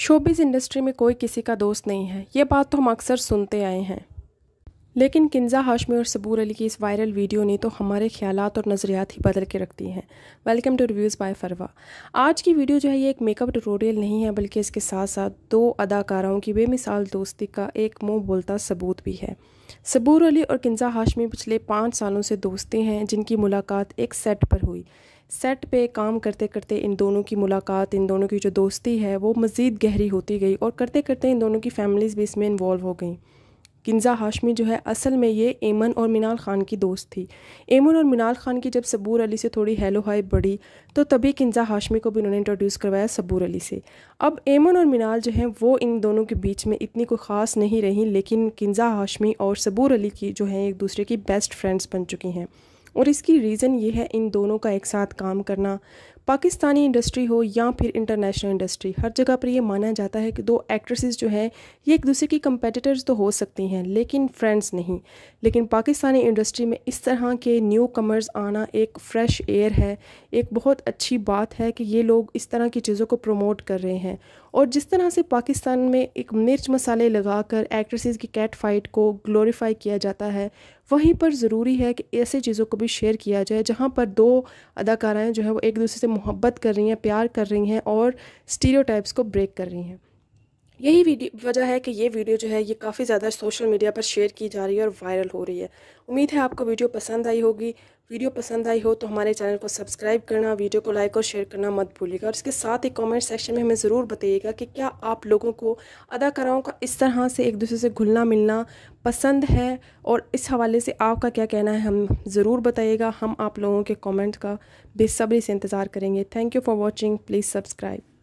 showbiz industry में कोई किसी का दोस्त नहीं है ये बात तो हम अक्सर सुनते आए हैं लेकिन किन्जा हाशमी और सबूर अली की इस वायरल वीडियो ने तो हमारे ख्याल और नज़रियात ही बदल के रख दिए हैं welcome to reviews by Farwa आज की वीडियो जो है ये एक मेकअप ट्यूटोरियल नहीं है बल्कि इसके साथ साथ दो अदाकाराओं की बेमिसाल दोस्ती का एक मुँह बोलता सबूत भी है सबूर अली और किन्जा हाशमी पिछले पाँच सालों से दोस्ती हैं जिनकी मुलाकात एक सेट पर हुई सेट पे काम करते करते इन दोनों की मुलाकात इन दोनों की जो दोस्ती है वो मज़ीद गहरी होती गई और करते करते इन दोनों की फैमिलीज़ भी इसमें इन्वॉल्व हो गई किन्जा हाशमी जो है असल में ये एमन और मिनाल ख़ान की दोस्त थी एमन और मिनाल ख़ान की जब सबूर अली से थोड़ी हेलो हाई बढ़ी तो तभी किन्जा हाशमी को भी उन्होंने इंट्रोड्यूस करवाया सबूर अली से अब एमन और मिनाल जो हैं वो इन दोनों के बीच में इतनी कोई ख़ास नहीं रहीं लेकिन किन्जा हाशमी और सबूर अली की जो हैं एक दूसरे की बेस्ट फ्रेंड्स बन चुकी हैं और इसकी रीज़न ये है इन दोनों का एक साथ काम करना पाकिस्तानी इंडस्ट्री हो या फिर इंटरनेशनल इंडस्ट्री हर जगह पर ये माना जाता है कि दो एक्ट्रेसेस जो हैं ये एक दूसरे की कंपेटिटर्स तो हो सकती हैं लेकिन फ्रेंड्स नहीं लेकिन पाकिस्तानी इंडस्ट्री में इस तरह के न्यू कमर्स आना एक फ़्रेश एयर है एक बहुत अच्छी बात है कि ये लोग इस तरह की चीज़ों को प्रमोट कर रहे हैं और जिस तरह से पाकिस्तान में एक मिर्च मसाले लगाकर एक्ट्रेसेस की कैट फाइट को ग्लोरीफाई किया जाता है वहीं पर ज़रूरी है कि ऐसे चीज़ों को भी शेयर किया जाए जहाँ पर दो अदाकाराएँ जो है वो एक दूसरे से मोहब्बत कर रही हैं प्यार कर रही हैं और स्टीरियोटाइप्स को ब्रेक कर रही हैं यही वीडियो वजह है कि ये वीडियो जो है ये काफ़ी ज़्यादा सोशल मीडिया पर शेयर की जा रही है और वायरल हो रही है उम्मीद है आपको वीडियो पसंद आई होगी वीडियो पसंद आई हो तो हमारे चैनल को सब्सक्राइब करना वीडियो को लाइक और शेयर करना मत भूलिएगा और इसके साथ ही कमेंट सेक्शन में हमें ज़रूर बताइएगा कि क्या आप लोगों को अदाकाराओं का इस तरह से एक दूसरे से घुलना मिलना पसंद है और इस हवाले से आपका क्या कहना है हम ज़रूर बताइएगा हम आप लोगों के कॉमेंट का बेसब्री से इंतज़ार करेंगे thank you for watching please subscribe